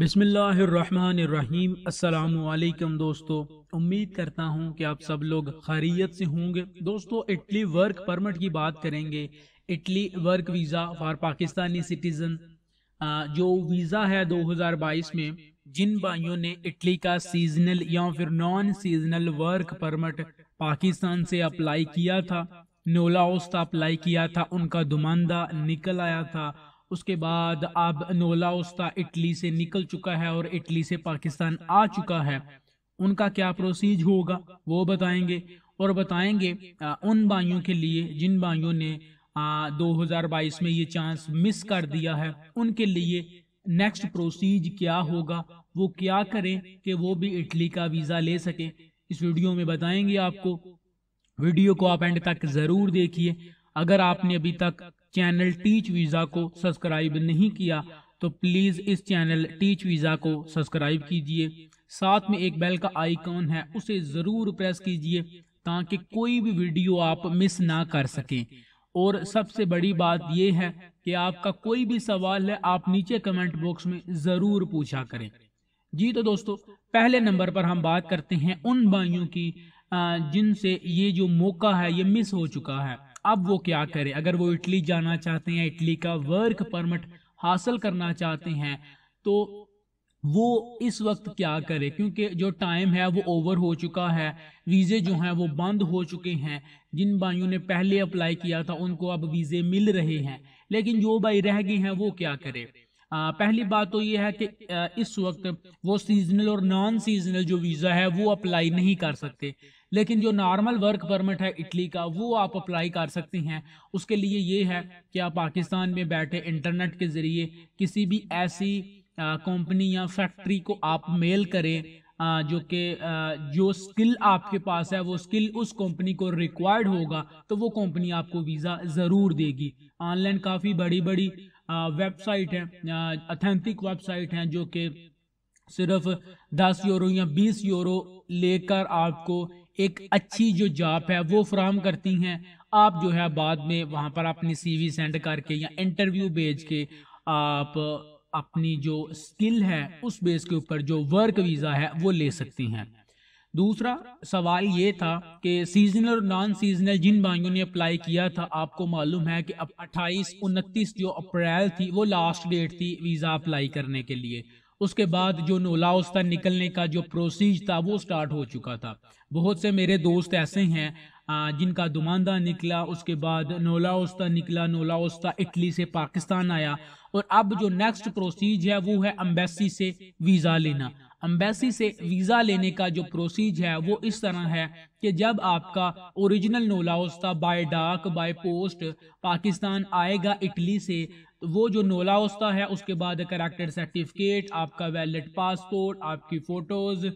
बिसमीम् अल्लाम दोस्तों उम्मीद करता हूँ कि आप सब लोग खैरियत से होंगे दोस्तों इटली वर्क परमिट की बात करेंगे Italy work visa for Pakistani citizen जो वीज़ा है 2022 में जिन भाइयों ने इटली का सीजनल या फिर non seasonal work permit Pakistan से अप्लाई किया था नोलाउस अप्लाई किया था उनका दुमांदा निकल आया था उसके बाद अब नोला उस्ता इटली से निकल चुका है और इटली से पाकिस्तान आ चुका है उनका क्या प्रोसीज होगा वो बताएंगे और बताएंगे उन भाइयों के लिए जिन भाइयों ने आ, 2022 में ये चांस मिस कर दिया है उनके लिए नेक्स्ट प्रोसीज क्या होगा वो क्या करें कि वो भी इटली का वीज़ा ले सके इस वीडियो में बताएंगे आपको वीडियो को आप एंड तक ज़रूर देखिए अगर आपने अभी तक चैनल टीच वीज़ा को सब्सक्राइब नहीं किया तो प्लीज़ इस चैनल टीच वीज़ा को सब्सक्राइब कीजिए साथ में एक बेल का आइकॉन है उसे ज़रूर प्रेस कीजिए ताकि कोई भी वीडियो आप मिस ना कर सकें और सबसे बड़ी बात यह है कि आपका कोई भी सवाल है आप नीचे कमेंट बॉक्स में ज़रूर पूछा करें जी तो दोस्तों पहले नंबर पर हम बात करते हैं उन भाइयों की जिनसे ये जो मौका है ये मिस हो चुका है अब वो क्या करें अगर वो इटली जाना चाहते हैं इटली का वर्क परमिट हासिल करना चाहते हैं तो वो इस वक्त क्या करे क्योंकि जो टाइम है वो ओवर हो चुका है वीज़े जो हैं वो बंद हो चुके हैं जिन भाइयों ने पहले अप्लाई किया था उनको अब वीज़े मिल रहे हैं लेकिन जो भाई रह गए हैं वो क्या करे आ, पहली बात तो ये है कि आ, इस वक्त वो सीजनल और नॉन सीजनल जो वीज़ा है वो अप्लाई नहीं कर सकते लेकिन जो नॉर्मल वर्क परमिट है इटली का वो आप अप्लाई कर सकते हैं उसके लिए ये है कि आप पाकिस्तान में बैठे इंटरनेट के ज़रिए किसी भी ऐसी कंपनी या फैक्ट्री को आप मेल करें जो कि जो स्किल आपके पास है वो स्किल उस कंपनी को रिक्वायर्ड होगा तो वो कंपनी आपको वीज़ा ज़रूर देगी ऑनलाइन काफ़ी बड़ी बड़ी वेबसाइट हैं अथेंटिक वेबसाइट हैं जो कि सिर्फ दस यूरो या बीस यूरो लेकर आपको एक अच्छी जो जॉब है वो फ्राहम करती हैं आप जो है बाद में वहाँ पर अपनी सीवी सेंड करके या इंटरव्यू भेज के आप अपनी जो स्किल है उस बेस के ऊपर जो वर्क वीज़ा है वो ले सकती हैं दूसरा सवाल ये था कि सीजनल और नॉन सीजनल जिन भाइयों ने अप्लाई किया था आपको मालूम है कि अब 28 उनतीस जो अप्रैल थी वो लास्ट डेट थी वीज़ा अप्लाई करने के लिए उसके बाद जो था निकलने का जो प्रोसीज था वो स्टार्ट हो चुका था बहुत से मेरे दोस्त ऐसे हैं जिनका दुमांदा निकला उसके बाद नोलाउस्ता निकला नोलाउस्ता इटली से पाकिस्तान आया और अब जो नेक्स्ट प्रोसीज है वो है अम्बेसी से वीज़ा लेना अम्बेसी से वीज़ा लेने का जो प्रोसीज है वो इस तरह है कि जब आपका ओरिजिनल नोलाउस्ता बाय डाक बाय पोस्ट पाकिस्तान आएगा इटली से तो वो जो नोलाउस्ता है उसके बाद करेक्टर सर्टिफिकेट आपका वैलिड पासपोर्ट आपकी फ़ोटोज़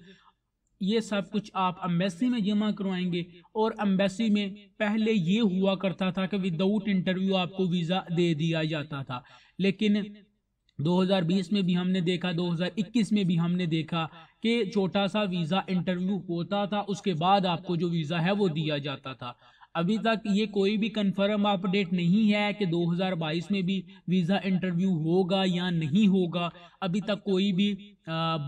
ये सब कुछ आप अम्बेसी में जमा करवाएंगे और अम्बेसी में पहले ये हुआ करता था कि विदाउट इंटरव्यू आपको वीज़ा दे दिया जाता था लेकिन 2020 में भी हमने देखा 2021 में भी हमने देखा कि छोटा सा वीज़ा इंटरव्यू होता था उसके बाद आपको जो वीज़ा है वो दिया जाता था अभी तक ये कोई भी कंफर्म अपडेट नहीं है कि 2022 में भी वीज़ा इंटरव्यू होगा या नहीं होगा अभी तक कोई भी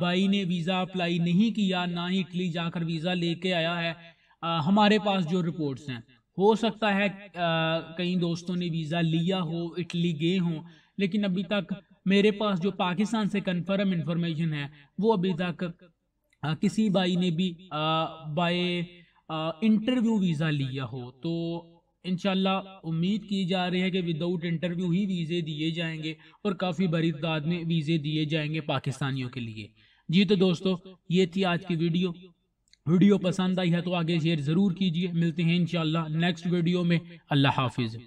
भाई ने वीज़ा अप्लाई नहीं किया ना ही इटली जाकर वीज़ा लेके आया है आ, हमारे पास जो रिपोर्ट्स हैं हो सकता है आ, कई दोस्तों ने वीज़ा लिया हो इटली गए हों लेकिन अभी तक मेरे पास जो पाकिस्तान से कन्फर्म इंफॉर्मेशन है वो अभी तक किसी भाई ने भी बाय इंटरव्यू वीज़ा लिया हो तो इन उम्मीद की जा रही है कि विदाउट इंटरव्यू ही वीज़े दिए जाएंगे और काफ़ी बड़ी तादाद में वीज़े दिए जाएंगे पाकिस्तानियों के लिए जी तो दोस्तों ये थी आज की वीडियो वीडियो पसंद आई है तो आगे शेयर ज़रूर कीजिए मिलते हैं इन नेक्स्ट वीडियो में अल्लाह हाफिज़